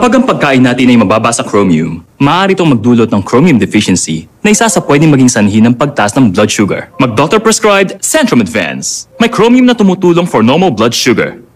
Kapag ang pagkain natin ay mababa sa chromium, maaari itong magdulot ng chromium deficiency na isa sa pwedeng maging sanhi ng pagtaas ng blood sugar. Mag-doctor prescribed Centrum Advance. May chromium na tumutulong for normal blood sugar